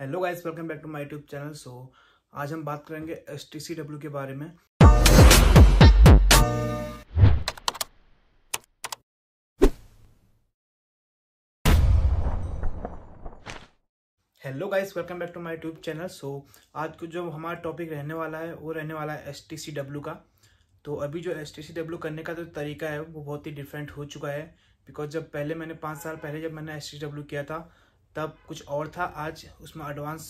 hello guys welcome back to my YouTube channel so आज हम बात करेंगे एस के बारे में hello guys welcome back to my YouTube channel so आज का जो हमारा टॉपिक रहने वाला है वो रहने वाला है एस का तो अभी जो एस करने का जो तो तरीका है वो बहुत ही डिफरेंट हो चुका है बिकॉज जब पहले मैंने पाँच साल पहले जब मैंने एस किया था तब कुछ और था आज उसमें एडवांस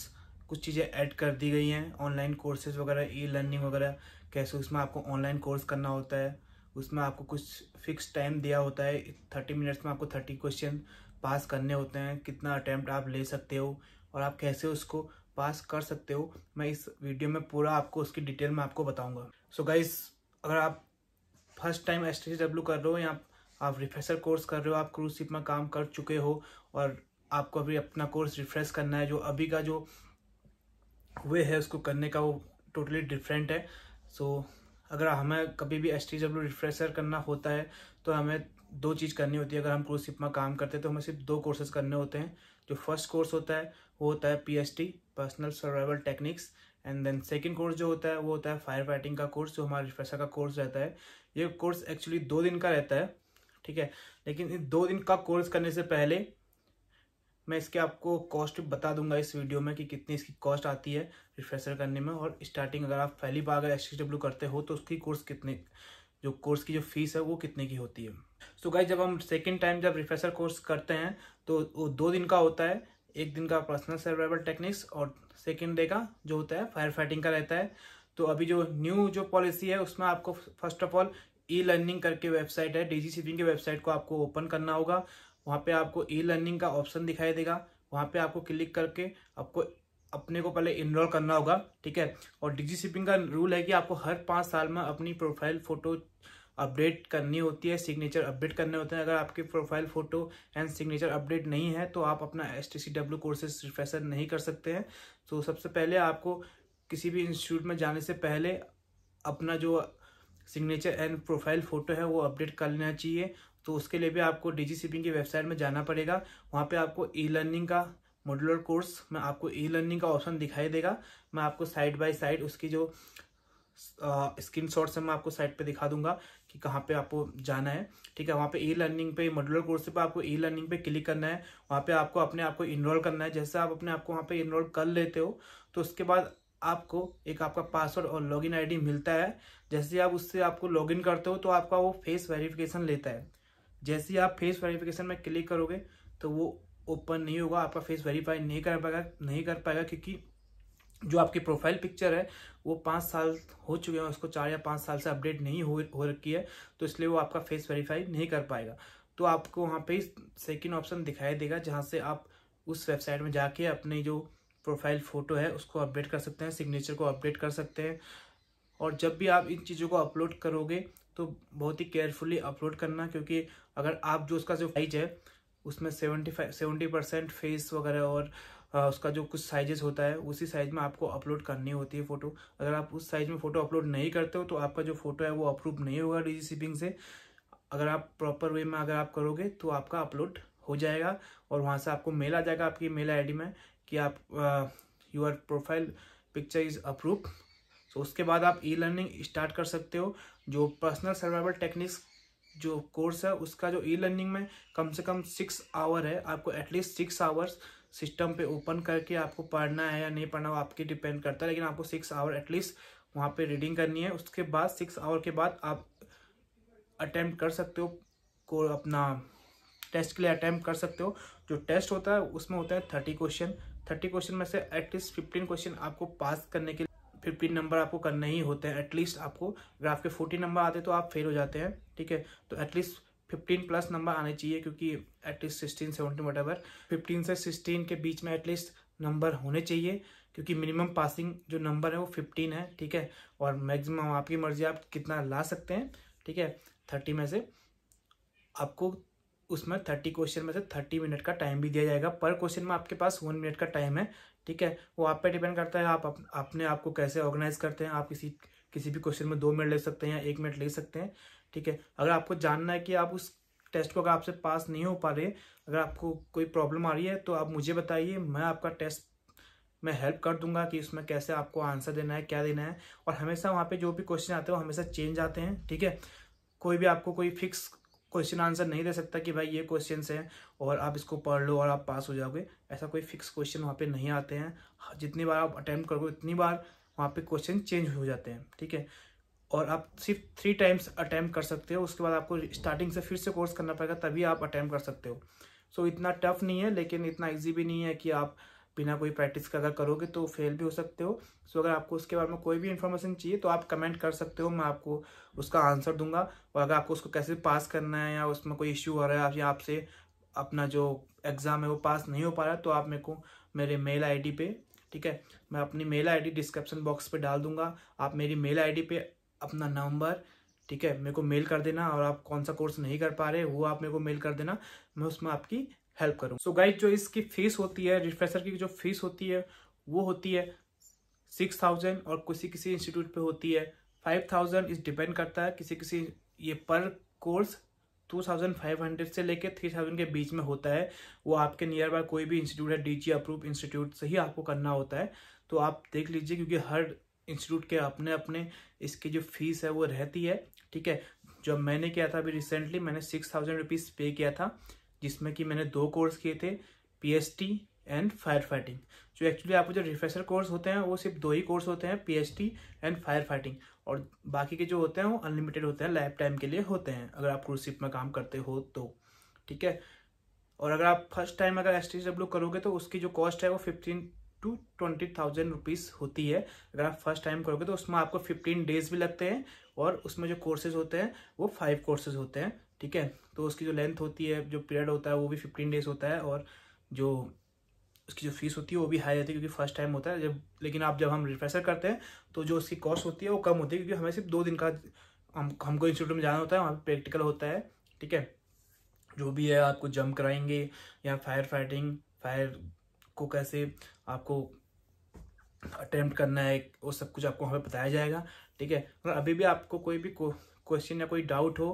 कुछ चीज़ें ऐड कर दी गई हैं ऑनलाइन कोर्सेज वगैरह ई लर्निंग वगैरह कैसे उसमें आपको ऑनलाइन कोर्स करना होता है उसमें आपको कुछ फिक्स टाइम दिया होता है थर्टी मिनट्स में आपको थर्टी क्वेश्चन पास करने होते हैं कितना अटैम्प्ट आप ले सकते हो और आप कैसे उसको पास कर सकते हो मैं इस वीडियो में पूरा आपको उसकी डिटेल में आपको बताऊंगा सो so गाइस अगर आप फर्स्ट टाइम एस कर रहे हो या आप रिफ्रेशर कोर्स कर रहे हो आप क्रूज शिप में काम कर चुके हो और आपको अभी अपना कोर्स रिफ्रेश करना है जो अभी का जो वे है उसको करने का वो टोटली डिफरेंट है सो so, अगर हमें कभी भी एस टी डब्ल्यू रिफ्रेशर करना होता है तो हमें दो चीज़ करनी होती है अगर हम क्रूज में काम करते हैं तो हमें सिर्फ दो कोर्सेज करने होते हैं जो फर्स्ट कोर्स होता है वो होता है P T personal survival techniques and then second course जो होता है वो होता है फायर फाइटिंग का कोर्स जो हमारा रिफ्रेशर का कोर्स रहता है ये कोर्स एक्चुअली दो दिन का रहता है ठीक है लेकिन दो दिन का कोर्स करने से पहले मैं इसके आपको कॉस्ट बता दूंगा इस वीडियो में कि कितनी इसकी कॉस्ट आती है रिफ्रेशर करने में और स्टार्टिंग अगर आप पहली बार अगर एस करते हो तो उसकी कोर्स कितने जो कोर्स की जो फीस है वो कितने की होती है सो so गाइज जब हम सेकेंड टाइम जब रिफ्रेशर कोर्स करते हैं तो वो दो दिन का होता है एक दिन का पर्सनल सर्वाइवल टेक्निक्स और सेकेंड डे का जो होता है फायर फाइटिंग का रहता है तो अभी जो न्यू जो पॉलिसी है उसमें आपको first of all e learning करके वेबसाइट है डीजी शिपिंग की वेबसाइट को आपको ओपन करना होगा वहाँ पे आपको ई लर्निंग का ऑप्शन दिखाई देगा वहाँ पे आपको क्लिक करके आपको अपने को पहले इनरोल करना होगा ठीक है और डिजी शिपिंग का रूल है कि आपको हर पाँच साल में अपनी प्रोफाइल फोटो अपडेट करनी होती है सिग्नेचर अपडेट करने होते हैं अगर आपके profile photo and signature update नहीं है तो आप अपना S T C W courses refresher नहीं कर सकते हैं तो सबसे पहले आपको किसी भी इंस्टीट्यूट में जाने से पहले अपना जो सिग्नेचर एंड प्रोफाइल फ़ोटो है वो अपडेट कर लेना चाहिए तो उसके लिए भी आपको डी शिपिंग की वेबसाइट में जाना पड़ेगा वहाँ पर आपको ई लर्निंग का मॉड्यूलर कोर्स में आपको ई लर्निंग का ऑप्शन दिखाई देगा मैं आपको साइड बाय साइड उसकी जो स्क्रीन शॉट से मैं आपको साइट पे दिखा दूंगा कि कहाँ पे आपको जाना है ठीक है वहाँ पे ई लर्निंग पे मॉड्यूलर कोर्स पे आपको ई लर्निंग पे क्लिक करना है वहाँ पे आपको अपने आप को इनरोल करना है जैसे आप अपने आप को वहाँ पे इनरोल कर लेते हो तो उसके बाद आपको एक आपका पासवर्ड और लॉगिन आईडी मिलता है जैसे आप उससे आपको लॉग करते हो तो आपका वो फेस वेरिफिकेशन लेता है जैसे ही आप फेस वेरिफिकेशन में क्लिक करोगे तो वो ओपन नहीं होगा आपका फेस वेरीफाई नहीं कर पाएगा नहीं कर पाएगा क्योंकि जो आपकी प्रोफाइल पिक्चर है वो पाँच साल हो चुके हैं उसको चार या पाँच साल से अपडेट नहीं हो हो रखी है तो इसलिए वो आपका फेस वेरीफाई नहीं कर पाएगा तो आपको वहाँ पे सेकंड ऑप्शन दिखाई देगा जहाँ से आप उस वेबसाइट में जाके अपनी जो प्रोफाइल फ़ोटो है उसको अपडेट कर सकते हैं सिग्नेचर को अपडेट कर सकते हैं और जब भी आप इन चीज़ों को अपलोड करोगे तो बहुत ही केयरफुली अपलोड करना क्योंकि अगर आप जो उसका जो साइज है उसमें seventy five seventy percent face वगैरह और आ, उसका जो कुछ साइजेस होता है उसी साइज में आपको अपलोड करनी होती है फ़ोटो अगर आप उस साइज में फ़ोटो अपलोड नहीं करते हो तो आपका जो फ़ोटो है वो अप्रूव नहीं होगा डी शिपिंग से अगर आप प्रॉपर वे में अगर आप करोगे तो आपका अपलोड हो जाएगा और वहाँ से आपको मेल आ जाएगा आपकी मेल आई में कि आप your profile picture is approve so so, उसके बाद आप ई लर्निंग स्टार्ट कर सकते हो जो पर्सनल सर्वाइवल टेक्निक्स जो कोर्स है उसका जो ई लर्निंग में कम से कम सिक्स आवर है आपको एटलीस्ट सिक्स आवर्स सिस्टम पे ओपन करके आपको पढ़ना है या नहीं पढ़ना वो आपके डिपेंड करता है लेकिन आपको सिक्स आवर एटलीस्ट वहाँ पे रीडिंग करनी है उसके बाद सिक्स आवर के बाद आप अटैम्प्ट कर सकते हो को अपना टेस्ट के लिए अटैम्प्ट कर सकते हो जो टेस्ट होता है उसमें होता है थर्टी क्वेश्चन थर्टी क्वेश्चन में से एटलीस्ट फिफ्टीन क्वेश्चन आपको पास करने के लिए फिफ्टीन नंबर आपको करना ही होते हैं एटलीस्ट आपको अगर आपके फोर्टीन नंबर आते तो आप फेल हो जाते हैं ठीक है तो एटलीस्ट फिफ्टीन प्लस नंबर आने चाहिए क्योंकि at least sixteen seventeen whatever fifteen से सिक्सटीन के बीच में एटलीस्ट नंबर होने चाहिए क्योंकि मिनिमम पासिंग जो नंबर है वो फिफ्टीन है ठीक है और मैक्सिमम आपकी मर्जी आप कितना ला सकते हैं ठीक है थर्टी में से आपको उसमें थर्टी क्वेश्चन में से थर्टी मिनट का टाइम भी दिया जाएगा पर क्वेश्चन में आपके पास वन मिनट का टाइम है ठीक है वो आप पे डिपेंड करता है आप अप, अपने आप को कैसे ऑर्गेनाइज करते हैं आप किसी किसी भी क्वेश्चन में दो मिनट ले सकते हैं या एक मिनट ले सकते हैं ठीक है अगर आपको जानना है कि आप उस टेस्ट को अगर आपसे पास नहीं हो पा रहे अगर आपको कोई प्रॉब्लम आ रही है तो आप मुझे बताइए मैं आपका टेस्ट मैं हेल्प कर दूंगा कि उसमें कैसे आपको आंसर देना है क्या देना है और हमेशा वहाँ पे जो भी क्वेश्चन आते हैं वो हमेशा चेंज आते हैं ठीक है कोई भी आपको कोई फिक्स क्वेश्चन आंसर नहीं दे सकता कि भाई ये क्वेश्चन हैं और आप इसको पढ़ लो और आप पास हो जाओगे ऐसा कोई फिक्स क्वेश्चन वहाँ पे नहीं आते हैं हाँ, जितनी बार आप अटैम्प्ट करोगे उतनी बार वहाँ पे क्वेश्चन चेंज हो जाते हैं ठीक है और आप सिर्फ थ्री टाइम्स अटैम्प्ट कर सकते हो उसके बाद आपको स्टार्टिंग से फिर से कोर्स करना पड़ेगा तभी आप अटैम्प्ट कर सकते हो सो so, इतना टफ नहीं है लेकिन इतना ईजी भी नहीं है कि आप बिना कोई प्रैक्टिस का अगर करोगे तो फेल भी हो सकते हो सो अगर आपको उसके बारे में कोई भी इन्फॉर्मेशन चाहिए तो आप कमेंट कर सकते हो मैं आपको उसका आंसर दूंगा और अगर आपको उसको कैसे पास करना है या उसमें कोई इश्यू हो रहा है या आपसे अपना जो एग्ज़ाम है वो पास नहीं हो पा रहा है तो आप मेरे को मेरे मेल आई पे ठीक है मैं अपनी मेल आई डिस्क्रिप्शन बॉक्स पर डाल दूंगा आप मेरी मेल आई पे अपना नंबर ठीक है मेरे को मेल कर देना और आप कौन सा कोर्स नहीं कर पा रहे वो आप मेरे को मेल कर देना मैं उसमें आपकी हेल्प करूँ सो गाइज जो इसकी फीस होती है रिफ्रेशर की जो फीस होती है वो होती है सिक्स थाउजेंड और किसी किसी इंस्टीट्यूट पे होती है फाइव थाउजेंड इस डिपेंड करता है किसी किसी ये पर course two thousand five hundred से लेके थ्री थाउजेंड के बीच में होता है वो आपके नियर बाय कोई भी इंस्टीट्यूट है डी जी अप्रूव इंस्टीट्यूट से ही आपको करना होता है तो आप देख लीजिए क्योंकि हर इंस्टीट्यूट के अपने अपने इसकी जो फीस है वो रहती है ठीक है जब मैंने किया था अभी रिसेंटली मैंने सिक्स थाउजेंड रुपीज़ पे किया था जिसमें कि मैंने दो कोर्स किए थे टी एंड फायर फाइटिंग जो एक्चुअली आपको जो रिफ्रेशर कोर्स होते हैं वो सिर्फ दो ही कोर्स होते हैं टी एंड फायर फाइटिंग और बाकी के जो होते हैं वो अनलिमिटेड होते हैं लाइफ टाइम के लिए होते हैं अगर आप क्रूशिप में काम करते हो तो ठीक है और अगर आप फर्स्ट टाइम अगर एस करोगे तो उसकी जो कॉस्ट है वो fifteen to twenty thousand rupees होती है अगर आप फर्स्ट टाइम करोगे तो उसमें आपको फिफ्टीन डेज भी लगते हैं और उसमें जो कोर्सेज होते हैं वो फाइव कोर्सेज होते हैं ठीक है तो उसकी जो लेंथ होती है जो पीरियड होता है वो भी फिफ्टीन डेज होता है और जो उसकी जो फीस होती है वो भी हाई रहती है क्योंकि फर्स्ट टाइम होता है जब लेकिन आप जब हम रिफ्रेशर करते हैं तो जो उसकी कॉस्ट होती है वो कम होती है क्योंकि हमें सिर्फ दो दिन का हम हमको इंस्टीट्यूट में जाना होता है वहाँ पर प्रैक्टिकल होता है ठीक है जो भी है आपको जंप कराएंगे या फायर फाइटिंग फायर को कैसे आपको अटैम्प्ट करना है वो सब कुछ आपको वहाँ पर बताया जाएगा ठीक है और अभी भी आपको कोई भी को क्वेश्चन या कोई डाउट हो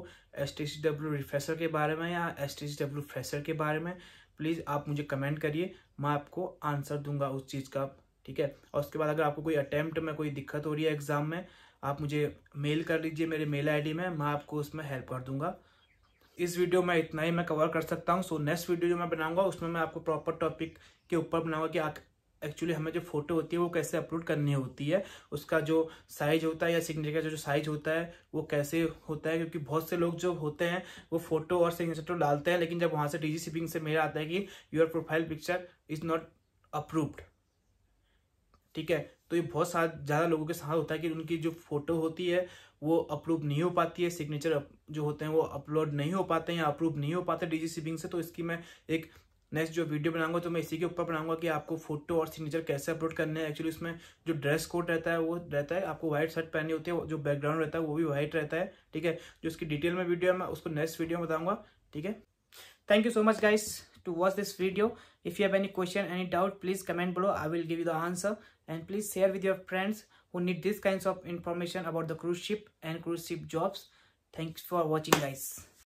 S T C W refresher के बारे में या S T C W fresher के बारे में प्लीज़ आप मुझे कमेंट करिए मैं आपको आंसर दूंगा उस चीज़ का ठीक है और उसके बाद अगर आपको कोई अटैम्प्ट में कोई दिक्कत हो रही है एग्ज़ाम में आप मुझे मेल कर लीजिए मेरे मेल डी में मैं आपको उसमें हेल्प कर दूंगा इस वीडियो में इतना ही मैं कवर कर सकता हूँ सो नेक्स्ट वीडियो जो मैं बनाऊंगा उसमें मैं आपको प्रॉपर टॉपिक के ऊपर बनाऊंगा कि एक्चुअली हमें जो फोटो होती है वो कैसे अपलोड करनी होती है उसका जो साइज होता है या सिग्नेचर का जो, जो साइज होता है वो कैसे होता है क्योंकि बहुत से लोग जो होते हैं वो फोटो और सिग्नेचर तो डालते हैं लेकिन जब वहाँ से डीजी शिपिंग से मेरा आता है कि your profile picture is not approved ठीक है तो ये बहुत ज़्यादा लोगों के साथ होता है कि उनकी जो फोटो होती है वो अप्रूव नहीं हो पाती है सिग्नेचर जो होते हैं वो अपलोड नहीं हो पाते हैं या अप्रूव नहीं हो पाते डी जी से तो इसकी मैं एक नेक्स्ट जो वीडियो बनाऊंगा तो मैं इसी के ऊपर बनाऊंगा कि आपको फोटो और सिग्नेचर कैसे अपलोड करने हैं एक्चुअली उसमें जो ड्रेस कोड रहता है वो रहता है आपको व्हाइट शर्ट पहनी होती है जो बैकग्राउंड रहता है वो भी व्हाइट रहता है ठीक है जो उसकी डिटेल में वीडियो है मैं उसको नेक्स्ट वीडियो में बताऊंगा ठीक है thank you so much guys to watch this video if you have any question any doubt please comment below I will give you the answer and please share with your friends who need this kind of information about the cruise ship and cruise ship jobs thanks for watching guys